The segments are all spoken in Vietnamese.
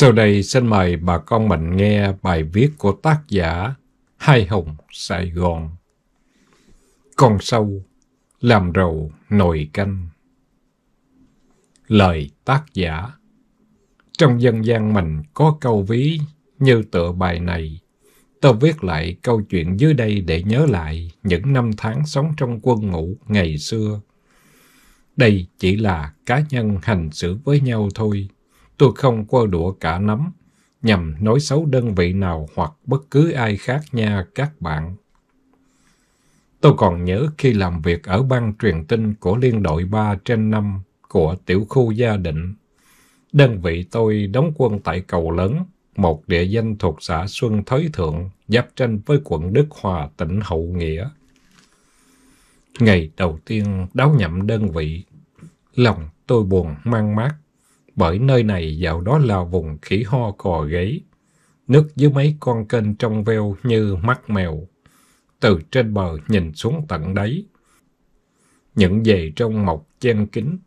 Sau đây xin mời bà con mình nghe bài viết của tác giả Hai Hồng Sài Gòn. Con sâu làm rầu nồi canh. Lời tác giả Trong dân gian mình có câu ví như tựa bài này. Tôi viết lại câu chuyện dưới đây để nhớ lại những năm tháng sống trong quân ngũ ngày xưa. Đây chỉ là cá nhân hành xử với nhau thôi Tôi không quơ đũa cả nắm, nhằm nói xấu đơn vị nào hoặc bất cứ ai khác nha các bạn. Tôi còn nhớ khi làm việc ở ban truyền tin của Liên đội 3 trên 5 của tiểu khu gia định. Đơn vị tôi đóng quân tại Cầu Lớn, một địa danh thuộc xã Xuân Thới Thượng, giáp tranh với quận Đức Hòa, tỉnh Hậu Nghĩa. Ngày đầu tiên đáo nhậm đơn vị, lòng tôi buồn mang mát bởi nơi này dạo đó là vùng khỉ ho cò gáy. Nước dưới mấy con kênh trong veo như mắt mèo. Từ trên bờ nhìn xuống tận đáy. Những dề trong mọc chen kín,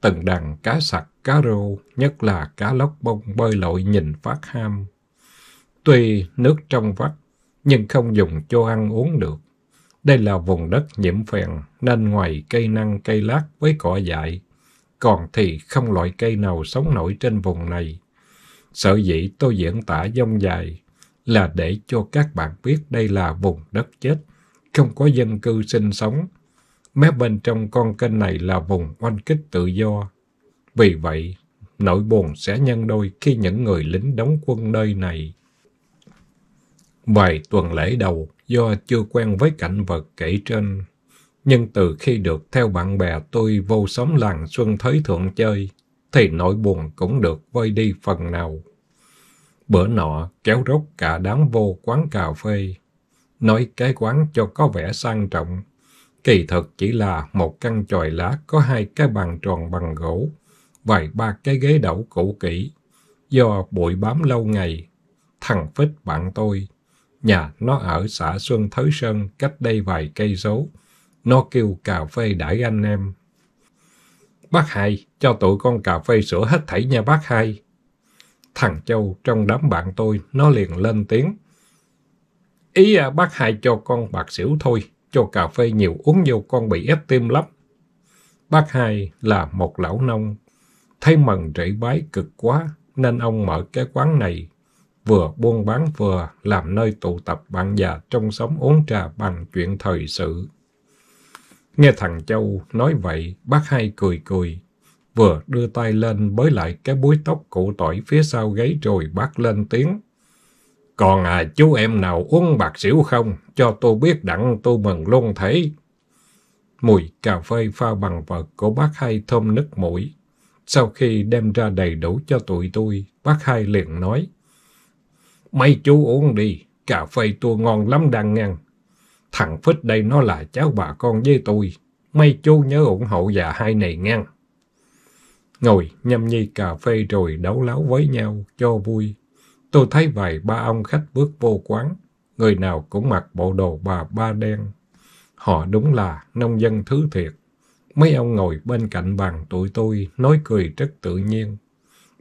từng đàn cá sặc, cá rô, nhất là cá lóc bông bơi lội nhìn phát ham. Tuy nước trong vắt, nhưng không dùng cho ăn uống được. Đây là vùng đất nhiễm phèn, nên ngoài cây năng cây lát với cỏ dại, còn thì không loại cây nào sống nổi trên vùng này. Sở dĩ tôi diễn tả dông dài là để cho các bạn biết đây là vùng đất chết, không có dân cư sinh sống. Mé bên trong con kênh này là vùng oanh kích tự do. Vì vậy, nỗi buồn sẽ nhân đôi khi những người lính đóng quân nơi này. Vài tuần lễ đầu, do chưa quen với cảnh vật kể trên, nhưng từ khi được theo bạn bè tôi vô sống làng Xuân Thới Thượng chơi, thì nỗi buồn cũng được vơi đi phần nào. Bữa nọ, kéo rốt cả đám vô quán cà phê. Nói cái quán cho có vẻ sang trọng. Kỳ thực chỉ là một căn chòi lá có hai cái bàn tròn bằng gỗ, vài ba cái ghế đẩu cũ kỹ. Do bụi bám lâu ngày, thằng Phích bạn tôi, nhà nó ở xã Xuân Thới Sơn cách đây vài cây số, nó kêu cà phê đãi anh em. Bác hai, cho tụi con cà phê sữa hết thảy nha bác hai. Thằng Châu trong đám bạn tôi, nó liền lên tiếng. Ý à, bác hai cho con bạc xỉu thôi, cho cà phê nhiều uống vô con bị ép tim lắm. Bác hai là một lão nông, thấy mần rễ bái cực quá nên ông mở cái quán này, vừa buôn bán vừa làm nơi tụ tập bạn già trong sống uống trà bằng chuyện thời sự. Nghe thằng Châu nói vậy, bác hai cười cười. Vừa đưa tay lên bới lại cái búi tóc cụ tỏi phía sau gáy rồi bác lên tiếng. Còn à chú em nào uống bạc xỉu không? Cho tôi biết đặng tôi mừng luôn thế. Mùi cà phê pha bằng vật của bác hai thơm nứt mũi. Sau khi đem ra đầy đủ cho tụi tôi, bác hai liền nói. Mấy chú uống đi, cà phê tôi ngon lắm đang ngang, Thằng Phích đây nó là cháu bà con với tôi. may chú nhớ ủng hộ già hai này ngang. Ngồi nhâm nhi cà phê rồi đấu láo với nhau cho vui. Tôi thấy vài ba ông khách bước vô quán. Người nào cũng mặc bộ đồ bà ba đen. Họ đúng là nông dân thứ thiệt. Mấy ông ngồi bên cạnh bàn tụi tôi nói cười rất tự nhiên.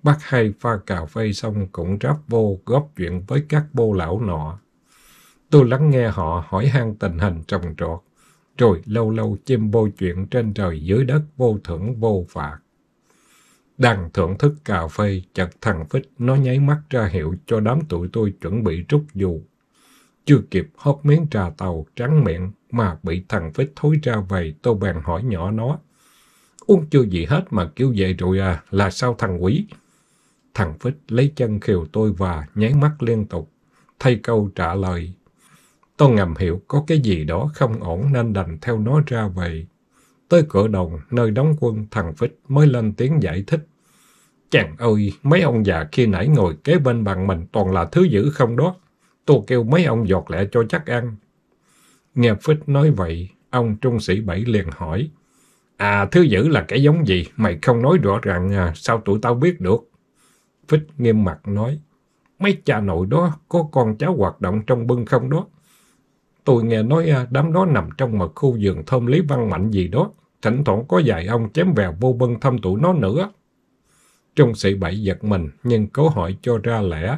Bác hai pha cà phê xong cũng ráp vô góp chuyện với các bô lão nọ. Tôi lắng nghe họ hỏi han tình hình trồng trọt, rồi lâu lâu chim bôi chuyện trên trời dưới đất vô thưởng vô phạt. Đang thưởng thức cà phê, chợt thằng Phích nó nháy mắt ra hiệu cho đám tụi tôi chuẩn bị rút dù. Chưa kịp hót miếng trà tàu trắng miệng mà bị thằng Phích thối ra về tôi bèn hỏi nhỏ nó. Uống chưa gì hết mà kêu dậy rồi à, là sao thằng quỷ? Thằng Phích lấy chân khiều tôi và nháy mắt liên tục. Thay câu trả lời, Tôi ngầm hiểu có cái gì đó không ổn nên đành theo nó ra về. Tới cửa đồng, nơi đóng quân, thằng Phích mới lên tiếng giải thích. Chàng ơi, mấy ông già khi nãy ngồi kế bên bằng mình toàn là thứ dữ không đó. Tôi kêu mấy ông giọt lẹ cho chắc ăn. Nghe Phích nói vậy, ông trung sĩ Bảy liền hỏi. À, thứ dữ là cái giống gì? Mày không nói rõ ràng à, sao tụi tao biết được? Phích nghiêm mặt nói. Mấy cha nội đó có con cháu hoạt động trong bưng không đó? Tôi nghe nói à, đám đó nằm trong một khu vườn thơm Lý Văn Mạnh gì đó. Thỉnh thoảng có vài ông chém vào vô bân thăm tụi nó nữa. Trung sĩ bảy giật mình, nhưng cố hỏi cho ra lẽ.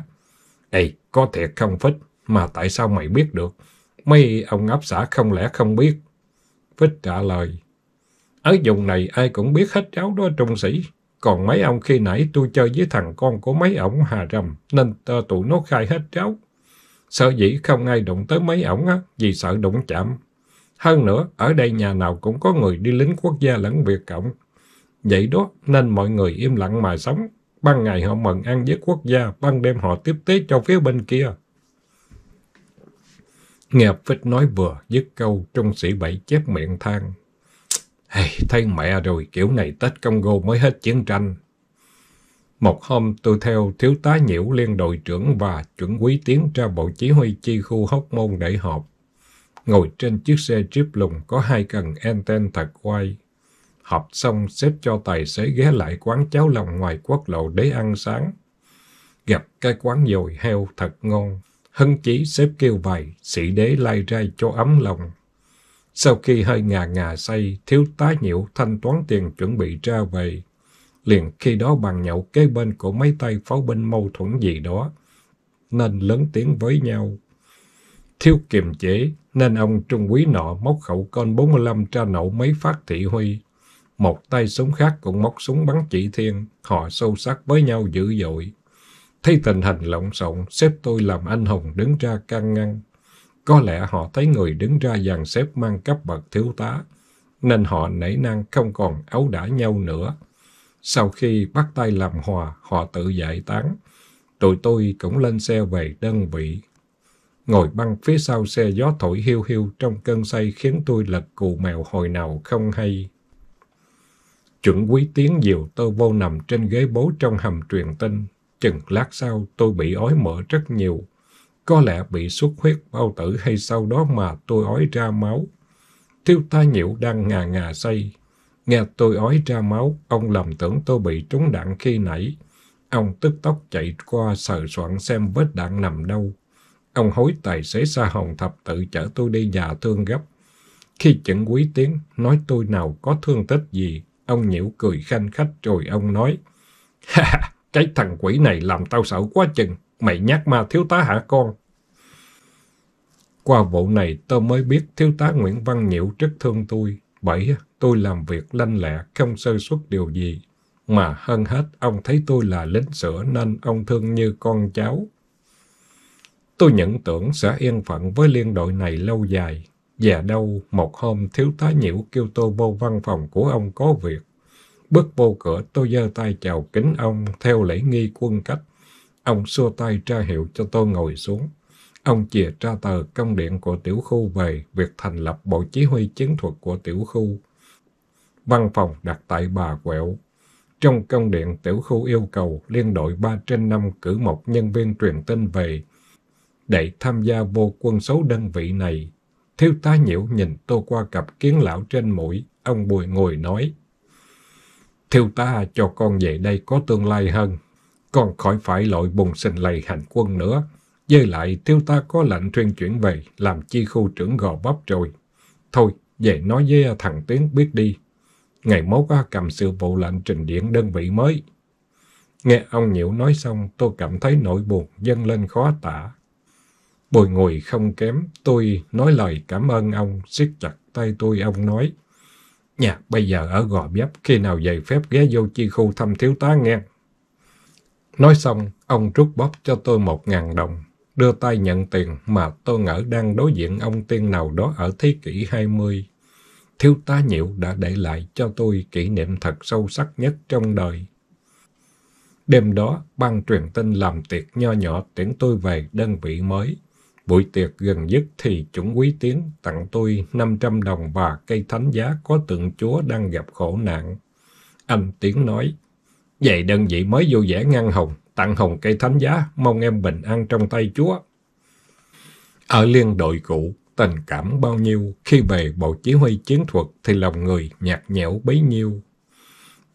Ê, có thiệt không Phích? Mà tại sao mày biết được? Mấy ông áp xã không lẽ không biết? Phích trả lời. Ở vùng này ai cũng biết hết cháu đó trung sĩ. Còn mấy ông khi nãy tôi chơi với thằng con của mấy ổng hà rầm, nên tụi nó khai hết cháu. Sợ dĩ không ai đụng tới mấy ổng á, vì sợ đụng chạm. Hơn nữa, ở đây nhà nào cũng có người đi lính quốc gia lẫn Việt Cộng. Vậy đó, nên mọi người im lặng mà sống. Ban ngày họ mừng ăn với quốc gia, ban đêm họ tiếp tế cho phía bên kia. Nghe Phích nói vừa, dứt câu, trung sĩ bảy chép miệng than. Hey, thấy mẹ rồi, kiểu này Tết Congo mới hết chiến tranh. Một hôm tôi theo thiếu tá nhiễu liên đội trưởng và chuẩn quý tiến ra bộ chỉ huy chi khu hóc môn để họp. Ngồi trên chiếc xe Jeep lùng có hai cần anten thật quay. Họp xong xếp cho tài xế ghé lại quán cháo lòng ngoài quốc lộ để ăn sáng. Gặp cái quán dồi heo thật ngon. Hân chí xếp kêu vài, sĩ đế lai rai cho ấm lòng. Sau khi hơi ngà ngà say, thiếu tá nhiễu thanh toán tiền chuẩn bị ra về liền khi đó bằng nhậu kế bên của mấy tay pháo binh mâu thuẫn gì đó, nên lớn tiếng với nhau. Thiếu kiềm chế, nên ông trung quý nọ móc khẩu con 45 tra nổ mấy phát thị huy. Một tay súng khác cũng móc súng bắn chỉ thiên, họ sâu sắc với nhau dữ dội. Thấy tình hình lộn xộn, xếp tôi làm anh hùng đứng ra can ngăn. Có lẽ họ thấy người đứng ra dàn xếp mang cấp bậc thiếu tá, nên họ nảy năng không còn ấu đả nhau nữa. Sau khi bắt tay làm hòa, họ tự giải tán. Tụi tôi cũng lên xe về đơn vị. Ngồi băng phía sau xe gió thổi hiu hiu trong cơn say khiến tôi lật cù mèo hồi nào không hay. Chuẩn quý tiếng diều tôi vô nằm trên ghế bố trong hầm truyền tin. Chừng lát sau tôi bị ói mỡ rất nhiều. Có lẽ bị xuất huyết bao tử hay sau đó mà tôi ói ra máu. Thiêu ta nhiễu đang ngà ngà say, Nghe tôi ói ra máu, ông lầm tưởng tôi bị trúng đạn khi nãy. Ông tức tốc chạy qua sờ soạn xem vết đạn nằm đâu. Ông hối tài xế xa hồng thập tự chở tôi đi nhà thương gấp. Khi chẩn quý tiếng, nói tôi nào có thương tích gì, ông nhiễu cười khanh khách rồi ông nói. Ha ha, cái thằng quỷ này làm tao sợ quá chừng, mày nhát ma thiếu tá hả con? Qua vụ này tôi mới biết thiếu tá Nguyễn Văn Nhiễu rất thương tôi, Bảy, tôi làm việc lanh lẹ, không sơ suất điều gì. Mà hơn hết, ông thấy tôi là lính sữa nên ông thương như con cháu. Tôi nhận tưởng sẽ yên phận với liên đội này lâu dài. Và đâu, một hôm thiếu tá nhiễu kêu tôi vô văn phòng của ông có việc. Bước vô cửa, tôi giơ tay chào kính ông theo lễ nghi quân cách. Ông xua tay ra hiệu cho tôi ngồi xuống. Ông chìa ra tờ công điện của tiểu khu về việc thành lập bộ chỉ huy chiến thuật của tiểu khu. Văn phòng đặt tại bà quẹo. Trong công điện tiểu khu yêu cầu liên đội 3 trên 5 cử một nhân viên truyền tin về để tham gia vô quân số đơn vị này. Thiếu tá nhiễu nhìn tô qua cặp kiến lão trên mũi, ông bùi ngồi nói. Thiếu tá cho con về đây có tương lai hơn, con khỏi phải lội bùng sinh lầy hành quân nữa. Với lại tiêu ta có lệnh truyền chuyển về làm chi khu trưởng gò bắp rồi. Thôi, về nói với à, thằng Tiến biết đi. Ngày mốt à, cầm sự vụ lệnh trình điện đơn vị mới. Nghe ông Nhiễu nói xong, tôi cảm thấy nỗi buồn dâng lên khó tả. Bồi ngồi không kém, tôi nói lời cảm ơn ông, siết chặt tay tôi ông nói. Nhà bây giờ ở Gò Vấp, khi nào về phép ghé vô chi khu thăm thiếu tá nghe. Nói xong, ông rút bóp cho tôi một ngàn đồng, đưa tay nhận tiền mà tôi ngỡ đang đối diện ông tiên nào đó ở thế kỷ 20. Thiếu tá nhiễu đã để lại cho tôi kỷ niệm thật sâu sắc nhất trong đời. Đêm đó, ban truyền tin làm tiệc nho nhỏ tiễn tôi về đơn vị mới. Buổi tiệc gần dứt thì chuẩn quý tiến tặng tôi 500 đồng và cây thánh giá có tượng chúa đang gặp khổ nạn. Anh Tiến nói, vậy đơn vị mới vô vẻ ngăn hồng, tặng hồng cây thánh giá, mong em bình an trong tay Chúa. Ở liên đội cũ, tình cảm bao nhiêu, khi về bộ chỉ huy chiến thuật thì lòng người nhạt nhẽo bấy nhiêu.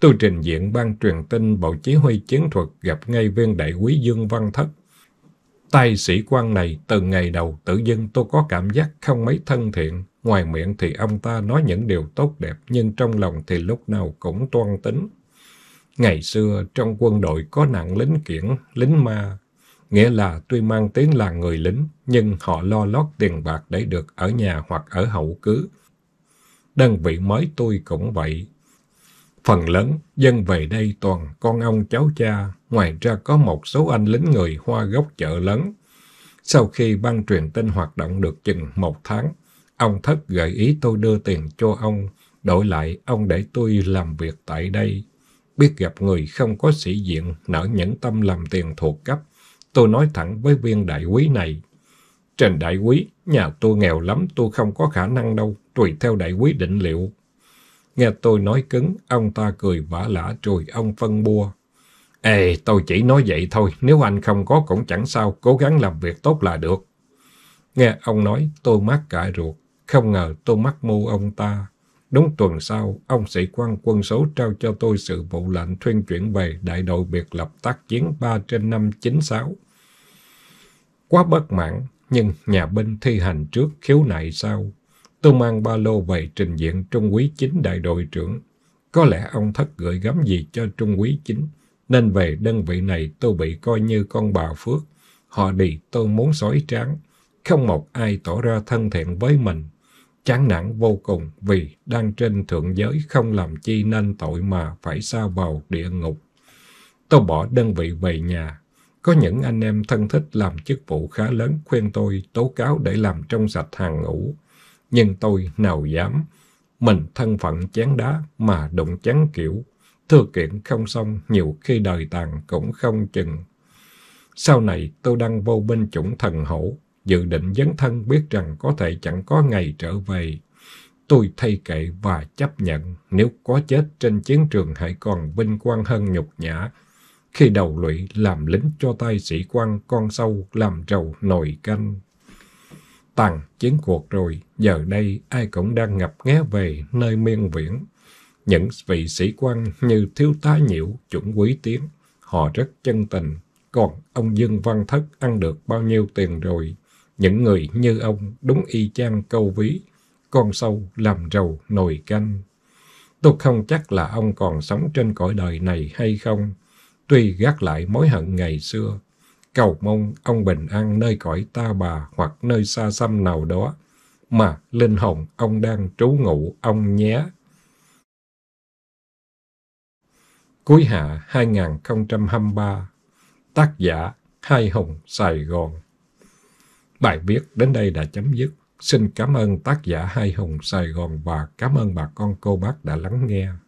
Tôi trình diện ban truyền tin bộ chỉ huy chiến thuật gặp ngay viên đại quý Dương Văn Thất. Tay sĩ quan này từ ngày đầu tự dưng tôi có cảm giác không mấy thân thiện, ngoài miệng thì ông ta nói những điều tốt đẹp nhưng trong lòng thì lúc nào cũng toan tính. Ngày xưa trong quân đội có nặng lính kiển, lính ma, nghĩa là tuy mang tiếng là người lính, nhưng họ lo lót tiền bạc để được ở nhà hoặc ở hậu cứ. Đơn vị mới tôi cũng vậy. Phần lớn, dân về đây toàn con ông cháu cha, ngoài ra có một số anh lính người hoa gốc chợ lớn. Sau khi ban truyền tin hoạt động được chừng một tháng, ông Thất gợi ý tôi đưa tiền cho ông, đổi lại ông để tôi làm việc tại đây biết gặp người không có sĩ diện, nở những tâm làm tiền thuộc cấp. Tôi nói thẳng với viên đại quý này. Trên đại quý, nhà tôi nghèo lắm, tôi không có khả năng đâu, tùy theo đại quý định liệu. Nghe tôi nói cứng, ông ta cười vả lả rồi ông phân bua. Ê, tôi chỉ nói vậy thôi, nếu anh không có cũng chẳng sao, cố gắng làm việc tốt là được. Nghe ông nói, tôi mắc cả ruột, không ngờ tôi mắc mưu ông ta. Đúng tuần sau, ông sĩ quan quân số trao cho tôi sự vụ lệnh thuyên chuyển về đại đội biệt lập tác chiến 3 trên 596. Quá bất mãn, nhưng nhà binh thi hành trước khiếu nại sau. Tôi mang ba lô về trình diện Trung úy chính đại đội trưởng. Có lẽ ông thất gửi gắm gì cho Trung úy chính, nên về đơn vị này tôi bị coi như con bà Phước. Họ đi tôi muốn sói tráng, không một ai tỏ ra thân thiện với mình chán nản vô cùng vì đang trên thượng giới không làm chi nên tội mà phải xa vào địa ngục. Tôi bỏ đơn vị về nhà. Có những anh em thân thích làm chức vụ khá lớn khuyên tôi tố cáo để làm trong sạch hàng ngũ. Nhưng tôi nào dám. Mình thân phận chán đá mà đụng chán kiểu. Thưa kiện không xong nhiều khi đời tàn cũng không chừng. Sau này tôi đang vô binh chủng thần hổ dự định dấn thân biết rằng có thể chẳng có ngày trở về. Tôi thay kệ và chấp nhận, nếu có chết trên chiến trường hãy còn vinh quang hơn nhục nhã. Khi đầu lụy làm lính cho tay sĩ quan con sâu làm trầu nồi canh. Tàn chiến cuộc rồi, giờ đây ai cũng đang ngập nghé về nơi miên viễn. Những vị sĩ quan như thiếu tá nhiễu, chuẩn quý tiến, họ rất chân tình, còn ông Dương Văn Thất ăn được bao nhiêu tiền rồi. Những người như ông đúng y chang câu ví, con sâu làm rầu nồi canh. Tôi không chắc là ông còn sống trên cõi đời này hay không, tuy gác lại mối hận ngày xưa. Cầu mong ông bình an nơi cõi ta bà hoặc nơi xa xăm nào đó, mà linh hồn ông đang trú ngụ ông nhé. Cuối hạ 2023 Tác giả Hai Hùng Sài Gòn Bài viết đến đây đã chấm dứt. Xin cảm ơn tác giả Hai Hùng Sài Gòn và cảm ơn bà con cô bác đã lắng nghe.